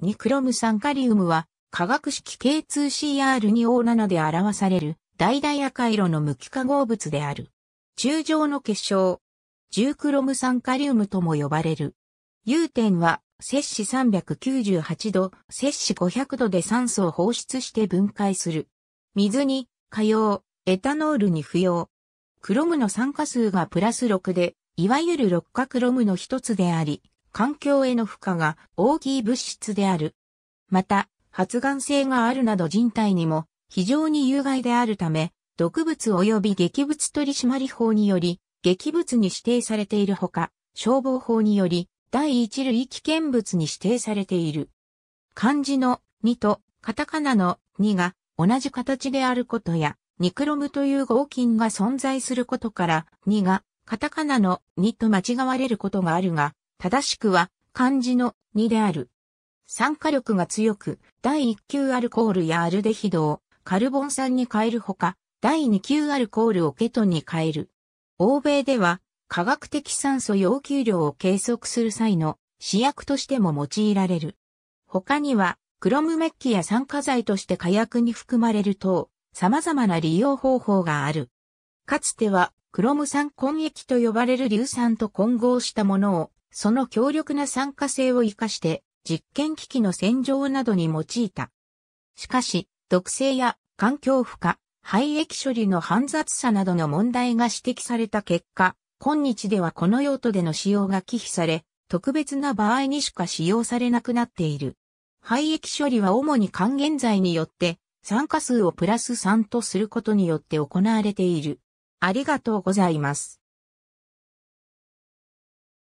ニクロム酸カリウムは、化学式 K2CR2O7 で表される、大々赤色の無機化合物である。中上の結晶。重クロム酸カリウムとも呼ばれる。融点は、摂氏398度、摂氏500度で酸素を放出して分解する。水に、火用、エタノールに不要。クロムの酸化数がプラス6で、いわゆる6化クロムの一つであり、環境への負荷が大きい物質である。また、発がん性があるなど人体にも非常に有害であるため、毒物及び劇物取締法により、劇物に指定されているほか、消防法により、第一類危険物に指定されている。漢字の2とカタカナの2が同じ形であることや、ニクロムという合金が存在することから、2がカタカナの2と間違われることがあるが、正しくは漢字の2である。酸化力が強く、第1級アルコールやアルデヒドをカルボン酸に変えるほか、第2級アルコールをケトンに変える。欧米では、化学的酸素要求量を計測する際の試薬としても用いられる。他には、クロムメッキや酸化剤として火薬に含まれる等、様々な利用方法がある。かつては、クロム酸根液と呼ばれる硫酸と混合したものを、その強力な酸化性を活かして、実験機器の洗浄などに用いた。しかし、毒性や環境負荷、廃液処理の煩雑さなどの問題が指摘された結果、今日ではこの用途での使用が忌避され、特別な場合にしか使用されなくなっている。廃液処理は主に還元剤によって、酸化数をプラス3とすることによって行われている。ありがとうございます。